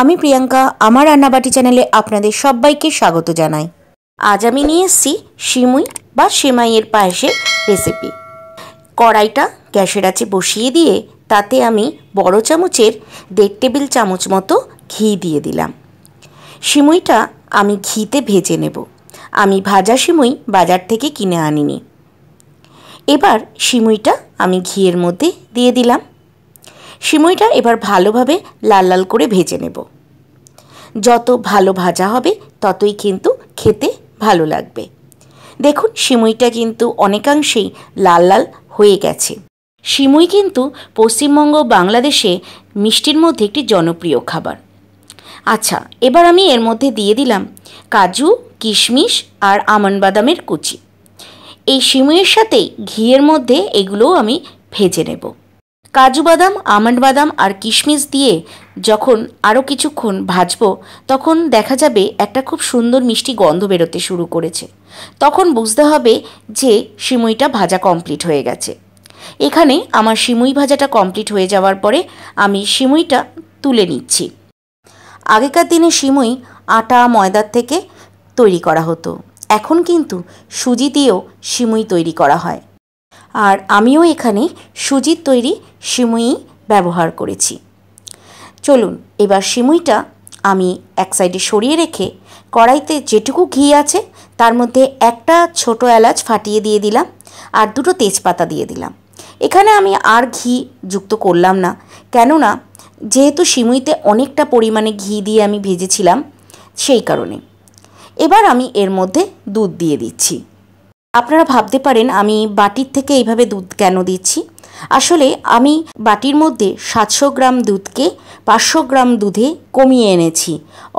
আমি প্রিয়াঙ্কা আমার রান্নাবাটি চ্যানেলে আপনাদের সবাইকে স্বাগত জানাই আজ আমি নিয়ে এসেছি সিমুই বা সেমাইয়ের পায়েসের রেসিপি কড়াইটা গ্যাসের আছে বসিয়ে দিয়ে তাতে আমি বড় চামচের দেড় টেবিল চামচ মতো ঘি দিয়ে দিলাম সিমুইটা আমি ঘিতে ভেজে নেব আমি ভাজা সিমুই বাজার থেকে কিনে আনিনি এবার সিমুইটা আমি ঘিয়ের মধ্যে দিয়ে দিলাম সিমইটা এবার ভালোভাবে লাল লাল করে ভেজে নেব যত ভালো ভাজা হবে ততই কিন্তু খেতে ভালো লাগবে দেখুন সিমইটা কিন্তু অনেকাংশেই লাল লাল হয়ে গেছে সিমুই কিন্তু পশ্চিমবঙ্গ বাংলাদেশে মিষ্টির মধ্যে একটি জনপ্রিয় খাবার আচ্ছা এবার আমি এর মধ্যে দিয়ে দিলাম কাজু কিশমিশ আর আমন বাদামের কুচি এই সিমুইয়ের সাথেই ঘিয়ের মধ্যে এগুলোও আমি ভেজে নেব কাজু বাদাম আমন্ড বাদাম আর কিশমিশ দিয়ে যখন আরও কিছুক্ষণ ভাজব তখন দেখা যাবে একটা খুব সুন্দর মিষ্টি গন্ধ বেরোতে শুরু করেছে তখন বুঝতে হবে যে সিমুইটা ভাজা কমপ্লিট হয়ে গেছে এখানে আমার সিমুই ভাজাটা কমপ্লিট হয়ে যাওয়ার পরে আমি সিমুইটা তুলে নিচ্ছি আগেকার দিনে সিমুই আটা ময়দার থেকে তৈরি করা হতো এখন কিন্তু সুজি দিয়েও সিমুই তৈরি করা হয় আর আমিও এখানে সুজির তৈরি সিমুই ব্যবহার করেছি চলুন এবার সিমুইটা আমি এক সাইডে সরিয়ে রেখে কড়াইতে যেটুকু ঘি আছে তার মধ্যে একটা ছোট এলাচ ফাটিয়ে দিয়ে দিলাম আর দুটো তেজপাতা দিয়ে দিলাম এখানে আমি আর ঘি যুক্ত করলাম না কেননা যেহেতু সিমুইতে অনেকটা পরিমাণে ঘি দিয়ে আমি ভেজেছিলাম সেই কারণে এবার আমি এর মধ্যে দুধ দিয়ে দিচ্ছি আপনারা ভাবতে পারেন আমি বাটির থেকে এইভাবে দুধ কেন দিচ্ছি আসলে আমি বাটির মধ্যে সাতশো গ্রাম দুধকে পাঁচশো গ্রাম দুধে কমিয়ে এনেছি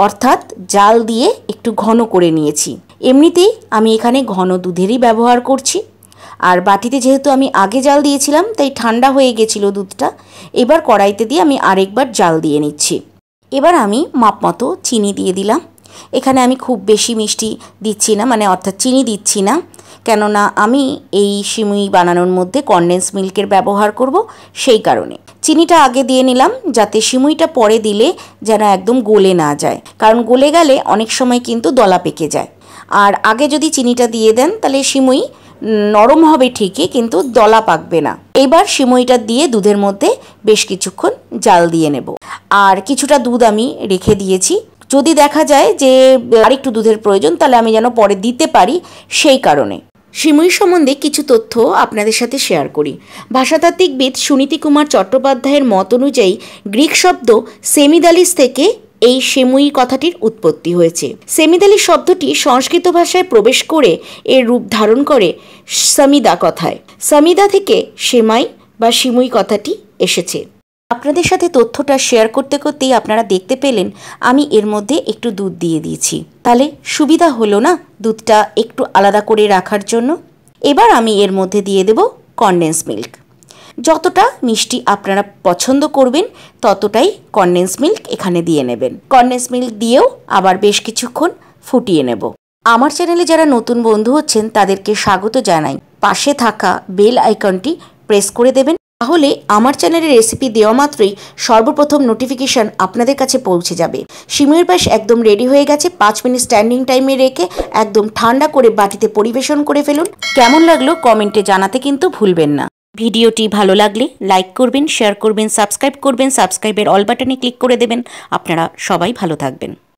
অর্থাৎ জাল দিয়ে একটু ঘন করে নিয়েছি এমনিতেই আমি এখানে ঘন দুধেরই ব্যবহার করছি আর বাটিতে যেহেতু আমি আগে জাল দিয়েছিলাম তাই ঠান্ডা হয়ে গেছিল দুধটা এবার কড়াইতে দিয়ে আমি আরেকবার জাল দিয়ে নিচ্ছি এবার আমি মাপ মতো চিনি দিয়ে দিলাম এখানে আমি খুব বেশি মিষ্টি দিচ্ছি না মানে অর্থাৎ চিনি দিচ্ছি না কেননা আমি এই সিমুই বানানোর মধ্যে কনডেন্স মিল্কের ব্যবহার করব সেই কারণে চিনিটা আগে দিয়ে নিলাম যাতে সিমুইটা পরে দিলে যেন একদম গলে না যায় কারণ গলে গেলে অনেক সময় কিন্তু দলা পেকে যায় আর আগে যদি চিনিটা দিয়ে দেন তাহলে সিমুই নরম হবে ঠিকই কিন্তু দলা পাকবে না এবার সিমুইটা দিয়ে দুধের মধ্যে বেশ কিছুক্ষণ জাল দিয়ে নেব আর কিছুটা দুধ আমি রেখে দিয়েছি যদি দেখা যায় যে আরেকটু দুধের প্রয়োজন তাহলে আমি যেন পরে দিতে পারি সেই কারণে সিমুই সম্বন্ধে কিছু তথ্য আপনাদের সাথে শেয়ার করি ভাষাতাত্ত্বিকবিদ সুনীতি কুমার চট্টোপাধ্যায়ের মত অনুযায়ী গ্রিক শব্দ সেমিদালিস থেকে এই সেমুই কথাটির উৎপত্তি হয়েছে সেমিদালি শব্দটি সংস্কৃত ভাষায় প্রবেশ করে এর রূপ ধারণ করে সামিদা কথায় সামিদা থেকে সেমাই বা সিমুই কথাটি এসেছে আপনাদের সাথে তথ্যটা শেয়ার করতে করতেই আপনারা দেখতে পেলেন আমি এর মধ্যে একটু দুধ দিয়ে দিয়েছি তাহলে সুবিধা হলো না দুধটা একটু আলাদা করে রাখার জন্য এবার আমি এর মধ্যে দিয়ে দেব কনডেন্স মিল্ক যতটা মিষ্টি আপনারা পছন্দ করবেন ততটাই কনডেন্স মিল্ক এখানে দিয়ে নেবেন কনডেন্স মিল্ক দিয়েও আবার বেশ কিছুক্ষণ ফুটিয়ে নেব আমার চ্যানেলে যারা নতুন বন্ধু হচ্ছেন তাদেরকে স্বাগত জানাই পাশে থাকা বেল আইকনটি প্রেস করে দেবেন তাহলে আমার চ্যানেলের রেসিপি দেওয়া মাত্রই সর্বপ্রথম নোটিফিকেশান আপনাদের কাছে পৌঁছে যাবে সিমের পাশ একদম রেডি হয়ে গেছে পাঁচ মিনিট স্ট্যান্ডিং টাইমে রেখে একদম ঠান্ডা করে বাটিতে পরিবেশন করে ফেলুন কেমন লাগলো কমেন্টে জানাতে কিন্তু ভুলবেন না ভিডিওটি ভালো লাগলে লাইক করবেন শেয়ার করবেন সাবস্ক্রাইব করবেন সাবস্ক্রাইবের অল বাটনে ক্লিক করে দেবেন আপনারা সবাই ভালো থাকবেন